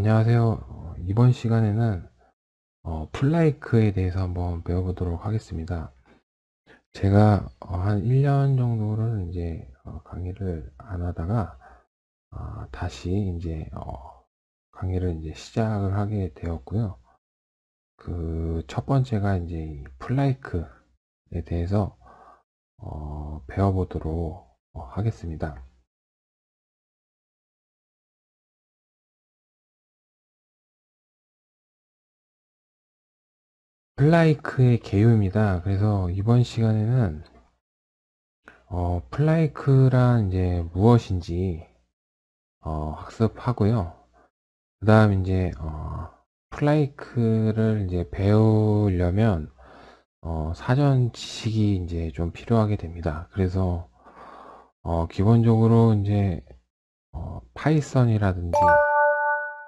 안녕하세요. 이번 시간에는 어, 플라이크에 대해서 한번 배워보도록 하겠습니다. 제가 어, 한 1년 정도를 이제 어, 강의를 안 하다가 어, 다시 이제 어, 강의를 이제 시작을 하게 되었고요. 그 첫 번째가 이제 플라이크에 대해서 어, 배워보도록 어, 하겠습니다. 플라이크의 개요입니다. 그래서 이번 시간에는 어, 플라이크란 이제 무엇인지 어, 학습하고요. 그 다음 이제 어, 플라이크를 이제 배우려면 어, 사전 지식이 이제 좀 필요하게 됩니다. 그래서 어, 기본적으로 이제 어, 파이썬이라든지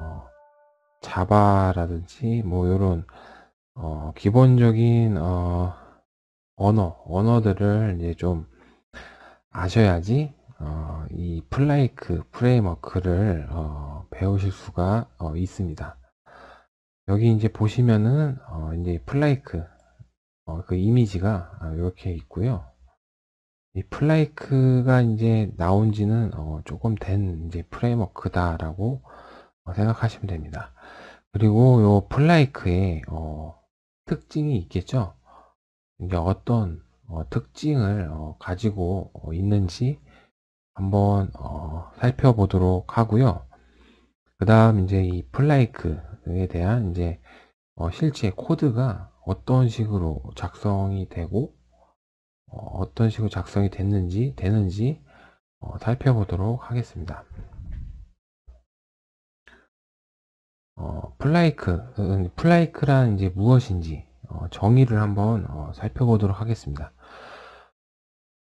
어, 자바라든지 뭐 이런 어 기본적인 어 언어, 언어들을 이제 좀 아셔야지 어이플라이크 프레임워크를 어 배우실 수가 어 있습니다. 여기 이제 보시면은 어 이제 플라이크어그 이미지가 이렇게 어, 있고요. 이플라이크가 이제 나온 지는 어 조금 된 이제 프레임워크다라고 어, 생각하시면 됩니다. 그리고 요플라이크에어 특징이 있겠죠. 이게 어떤 어, 특징을 어, 가지고 어, 있는지 한번 어, 살펴보도록 하고요. 그 다음 이제 이 플라이크에 대한 이제 어, 실제 코드가 어떤 식으로 작성이 되고 어, 어떤 식으로 작성이 됐는지 되는지 살펴보도록 하겠습니다. 어, 플라이크, 음, 플라이크란 이제 무엇인지 어, 정의를 한번 어, 살펴보도록 하겠습니다.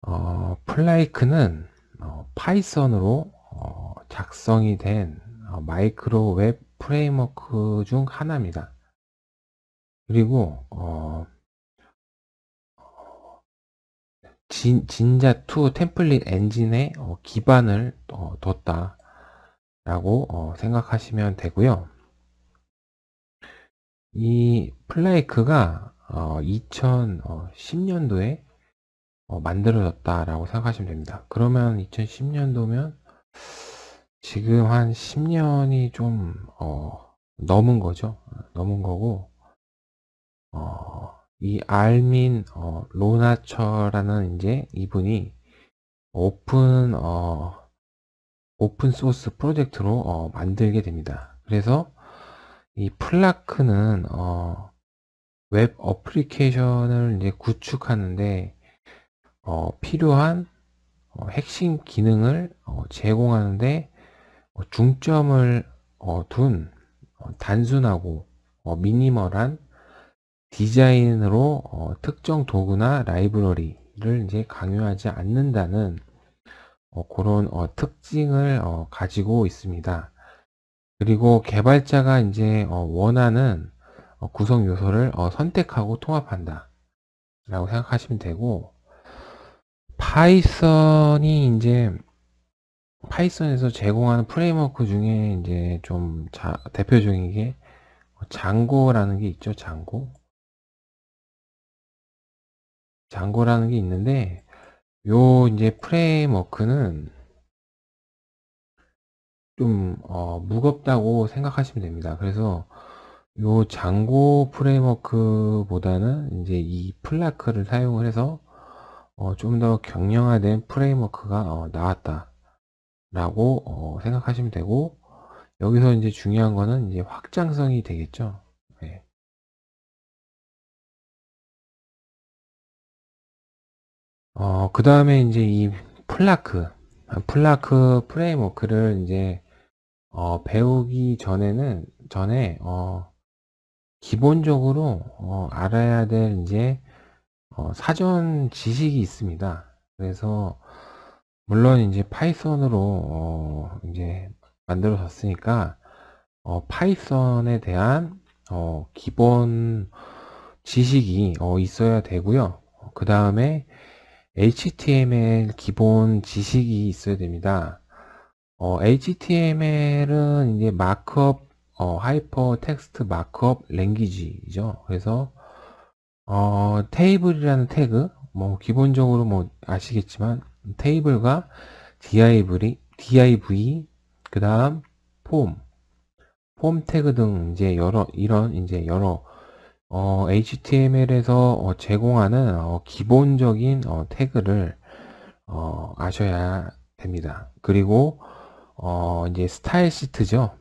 어, 플라이크는 어, 파이썬으로 어, 작성이 된 마이크로 웹 프레임워크 중 하나입니다. 그리고 진, 진자2 템플릿 엔진에 기반을 뒀다 라고 생각하시면 되고요. 이 플레이크가 어, 2010년도에 어, 어, 만들어졌다라고 생각하시면 됩니다. 그러면 2010년도면 지금 한 10년이 좀 어, 넘은 거죠. 넘은 거고 어, 이 알민 어, 로나처라는 이제 이분이 오픈 오픈 소스 프로젝트로 만들게 됩니다. 그래서 이 플라크는 어, 웹 어플리케이션을 이제 구축하는데 어, 필요한 어, 핵심 기능을 어, 제공하는데 어, 중점을 어, 둔 어, 단순하고 미니멀한 디자인으로 특정 도구나 라이브러리를 이제 강요하지 않는다는 그런 특징을 가지고 있습니다. 그리고 개발자가 이제 어, 원하는 어, 구성 요소를 어, 선택하고 통합한다 라고 생각하시면 되고 파이썬이 이제 파이썬에서 제공하는 프레임워크 중에 이제 좀 자, 대표적인 게 장고라는 게 있죠 장고 장고라는 게 있는데 요 이제 프레임워크는 좀 어, 무겁다고 생각하시면 됩니다. 그래서 요 장고 프레임워크보다는 이제 이 플라크를 사용을 해서 어, 좀 더 경량화된 프레임워크가 어, 나왔다 라고 어, 생각하시면 되고 여기서 이제 중요한 거는 이제 확장성이 되겠죠. 네. 어, 그 다음에 이제 이 플라크, 아, 플라크 프레임워크를 이제 어, 배우기 전에는, 전에, 어, 기본적으로, 어, 알아야 될, 이제, 어, 사전 지식이 있습니다. 그래서, 물론, 이제, 파이썬으로, 어, 이제, 만들어졌으니까, 어, 파이썬에 대한, 어, 기본 지식이, 어, 있어야 되고요. 그 다음에, HTML 기본 지식이 있어야 됩니다. 어, HTML은 이제 마크업 어, 하이퍼 텍스트 마크업 랭귀지죠. 그래서 어, 테이블이라는 태그 뭐 기본적으로 뭐 아시겠지만 테이블과 div, div 그다음 폼, 폼 태그 등 이제 여러 이런 이제 여러 어, HTML에서 어, 제공하는 어, 기본적인 어, 태그를 어, 아셔야 됩니다. 그리고 어, 이제 스타일 시트죠.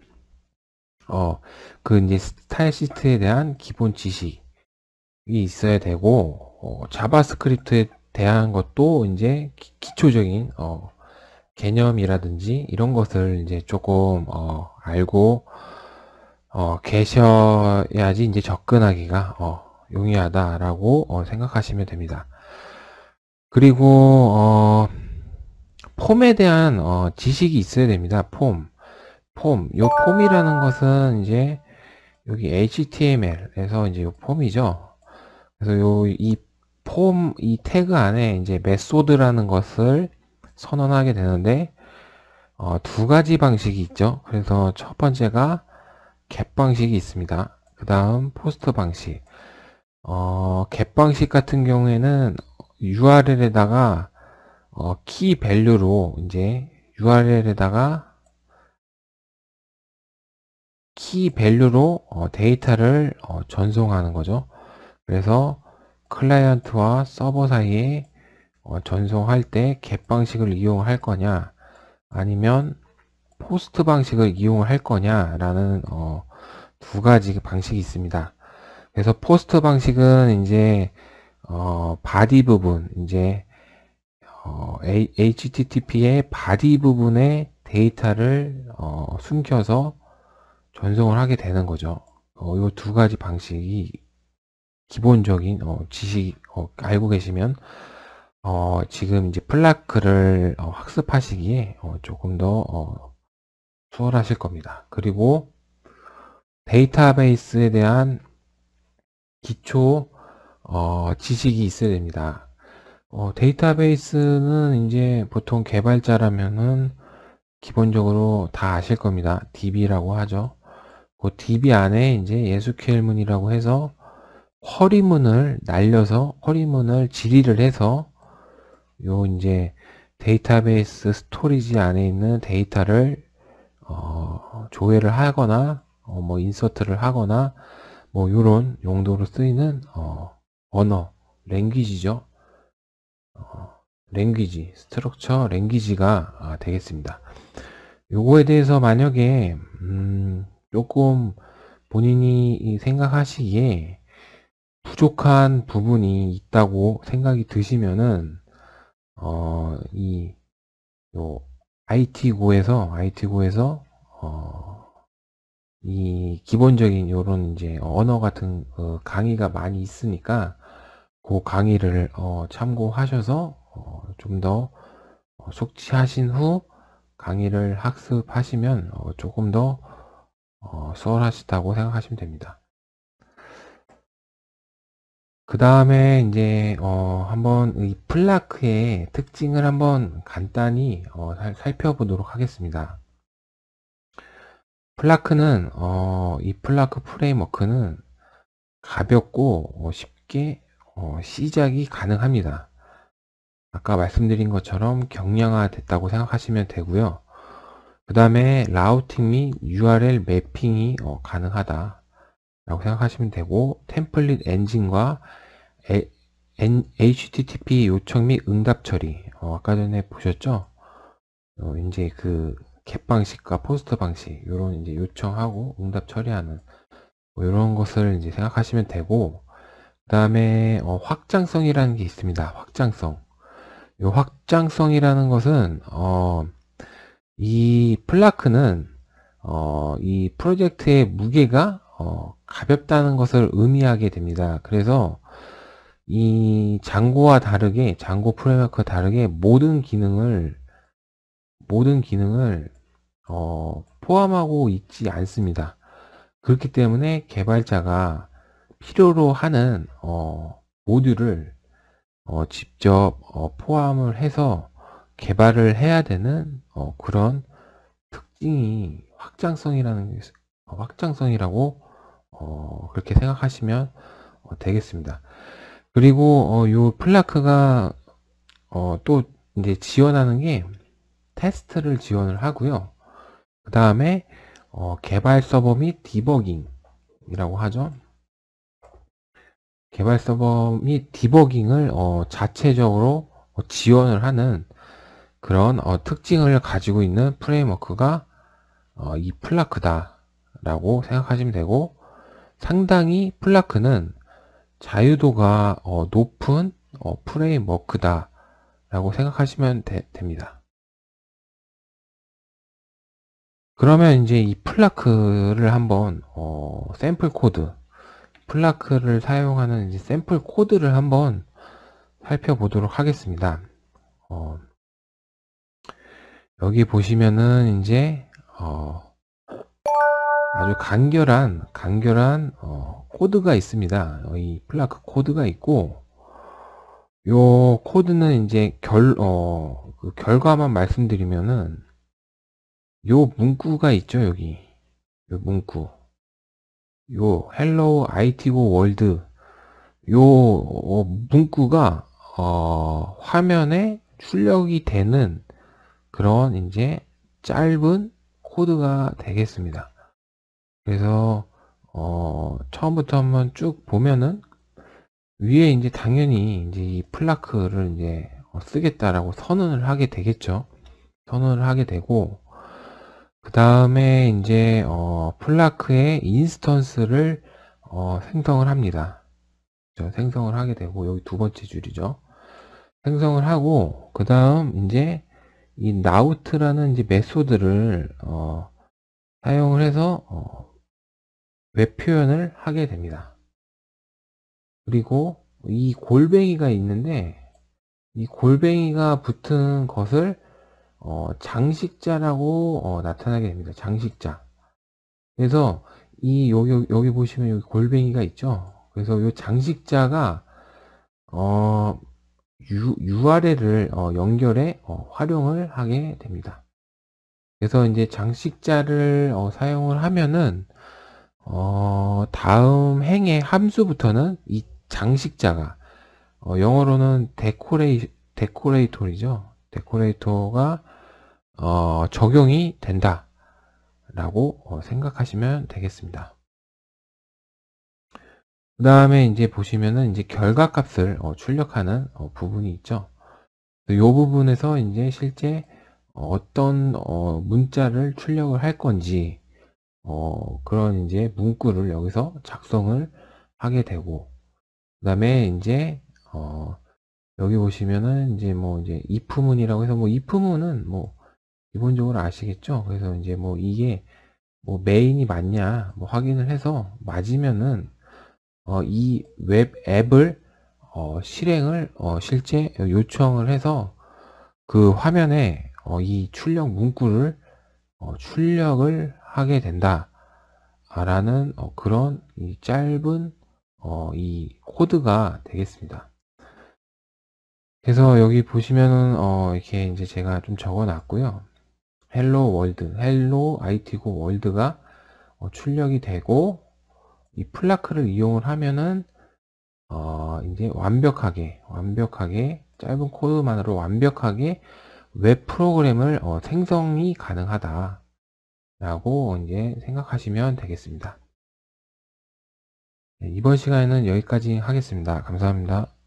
어, 그 이제 스타일 시트에 대한 기본 지식이 있어야 되고, 어, 자바스크립트에 대한 것도 이제 기, 기초적인, 어, 개념이라든지 이런 것을 이제 조금, 어, 알고, 어, 계셔야지 이제 접근하기가, 어, 용이하다라고 어, 생각하시면 됩니다. 그리고, 어, 폼에 대한 어, 지식이 있어야 됩니다. 폼. 폼. 요 폼이라는 것은 이제 여기 HTML에서 이제 요 폼이죠. 그래서 요이 폼, 이 태그 안에 이제 메소드라는 것을 선언하게 되는데 어, 두 가지 방식이 있죠. 그래서 첫 번째가 갭 방식이 있습니다. 그 다음 포스트 방식. 어, 갭 방식 같은 경우에는 URL에다가 어, key 로 이제 URL에다가 key 로 어, 데이터를 어, 전송하는 거죠. 그래서 클라이언트와 서버 사이에 어, 전송할 때 g 방식을 이용할 거냐 아니면 포스트 방식을 이용할 거냐라는 어, 두 가지 방식이 있습니다. 그래서 포스트 방식은 이제 어, 바디 부분 이제 어, HTTP의 바디 부분에 데이터를 어, 숨겨서 전송을 하게 되는 거죠. 어, 이두 가지 방식이 기본적인 어, 지식 어, 알고 계시면 어, 지금 이제 플라크를 어, 학습하시기에 어, 조금 더 어, 수월하실 겁니다. 그리고 데이터베이스에 대한 기초 어, 지식이 있어야 됩니다. 어, 데이터베이스는 이제 보통 개발자라면은 기본적으로 다 아실 겁니다. DB라고 하죠. 그 DB 안에 이제 예수QL문이라고 해서 허리문을 날려서 허리문을 질의를 해서 요 이제 데이터베이스 스토리지 안에 있는 데이터를 어, 조회를 하거나 어, 뭐 인서트를 하거나 뭐 요런 용도로 쓰이는 어, 언어, 랭귀지죠. 랭귀지, 스트럭처 랭귀지가 아, 되겠습니다. 요거에 대해서 만약에 음, 조금 본인이 생각하시기에 부족한 부분이 있다고 생각이 드시면은 어, 이 요, IT고에서 IT고에서 어, 이 기본적인 요런 이제 언어 같은 어, 강의가 많이 있으니까 그 강의를 어, 참고하셔서 어, 좀더 어, 숙지하신 후 강의를 학습하시면 어, 조금 더 어, 수월하시다고 생각하시면 됩니다. 그 다음에 이제 어, 한번 이 플라크의 특징을 한번 간단히 살펴보도록 하겠습니다. 플라크는 이 플라크 프레임워크는 가볍고 쉽게 어, 시작이 가능합니다. 아까 말씀드린 것처럼 경량화 됐다고 생각하시면 되고요. 그 다음에 라우팅 및 URL 매핑이 어, 가능하다 라고 생각하시면 되고 템플릿 엔진과 에, 엔, HTTP 요청 및 응답 처리 어, 아까 전에 보셨죠? 어, 이제 그갭 방식과 포스트 방식 이런 이제 요청하고 응답 처리하는 뭐 이런 것을 이제 생각하시면 되고 다음에 어, 확장성이라는 게 있습니다. 확장성. 이 확장성이라는 것은 어, 이 플라크는 어, 이 프로젝트의 무게가 어, 가볍다는 것을 의미하게 됩니다. 그래서 이 장고와 다르게 장고 프레임워크와 다르게 모든 기능을 모든 기능을 어, 포함하고 있지 않습니다. 그렇기 때문에 개발자가 필요로 하는 어, 모듈을 어, 직접 어, 포함을 해서 개발을 해야 되는 어, 그런 특징이 확장성이라는 어, 확장성이라고 어, 그렇게 생각하시면 어, 되겠습니다. 그리고 어, 요 플라크가 어, 또 이제 지원하는 게 테스트를 지원을 하고요. 그 다음에 어, 개발 서버 및 디버깅이라고 하죠. 개발 서버 및 디버깅을 어, 자체적으로 어, 지원을 하는 그런 어, 특징을 가지고 있는 프레임워크가 어, 이 플라크다 라고 생각하시면 되고 상당히 플라크는 자유도가 어, 높은 어, 프레임워크다 라고 생각하시면 되, 됩니다 그러면 이제 이 플라크를 한번 샘플 코드 플라크를 사용하는 샘플 코드를 한번 살펴보도록 하겠습니다. 어, 여기 보시면은 이제 어, 아주 간결한 간결한 어, 코드가 있습니다. 이 플라크 코드가 있고 요 코드는 이제 결, 어, 그 결과만 말씀드리면은 요 문구가 있죠 여기 요 문구 요 헬로우 IT고 월드 요 어, 문구가 어, 화면에 출력이 되는 그런 이제 짧은 코드가 되겠습니다. 그래서 어, 처음부터 한번 쭉 보면은 위에 이제 당연히 이제 이 플라크를 이제 어, 쓰겠다라고 선언을 하게 되겠죠. 선언을 하게 되고 그 다음에 이제 어, 플라크의 인스턴스를 어, 생성을 합니다. 그렇죠? 생성을 하게 되고 여기 두 번째 줄이죠. 생성을 하고 그 다음 이제 이나우트라는 이제 메소드를 어, 사용을 해서 어, 웹 표현을 하게 됩니다. 그리고 이 골뱅이가 있는데 이 골뱅이가 붙은 것을 어, 장식자라고 어, 나타나게 됩니다. 장식자. 그래서 이 여기 여기 보시면 여기 골뱅이가 있죠. 그래서 이 장식자가 어, U, URL을 어, 연결해 어, 활용을 하게 됩니다. 그래서 이제 장식자를 어, 사용을 하면은 어, 다음 행의 함수부터는 이 장식자가 어, 영어로는 데코레이 데코레이터이죠. 데코레이터가 어, 적용이 된다라고 어, 생각하시면 되겠습니다. 그 다음에 이제 보시면은 이제 결과값을 어, 출력하는 어, 부분이 있죠. 이 부분에서 이제 실제 어, 어떤 어, 문자를 출력을 할 건지 어, 그런 이제 문구를 여기서 작성을 하게 되고 그 다음에 이제 어, 여기 보시면은 이제 뭐 이제 if문이라고 해서 뭐 if문은 뭐 기본적으로 아시겠죠? 그래서 이제 뭐 이게 뭐 메인이 맞냐 뭐 확인을 해서 맞으면은 어, 이 웹 앱을 어, 실행을 어, 실제 요청을 해서 그 화면에 어, 이 출력 문구를 어, 출력을 하게 된다 라는 어, 그런 이 짧은 이 코드가 되겠습니다 그래서 여기 보시면은 이렇게 이제 제가 좀 적어 놨고요 헬로 월드, 헬로 IT고 월드가 어, 출력이 되고 이 플라크를 이용을 하면은 어, 이제 완벽하게 완벽하게 짧은 코드만으로 완벽하게 웹 프로그램을 어, 생성이 가능하다 라고 이제 생각하시면 되겠습니다. 네, 이번 시간에는 여기까지 하겠습니다. 감사합니다.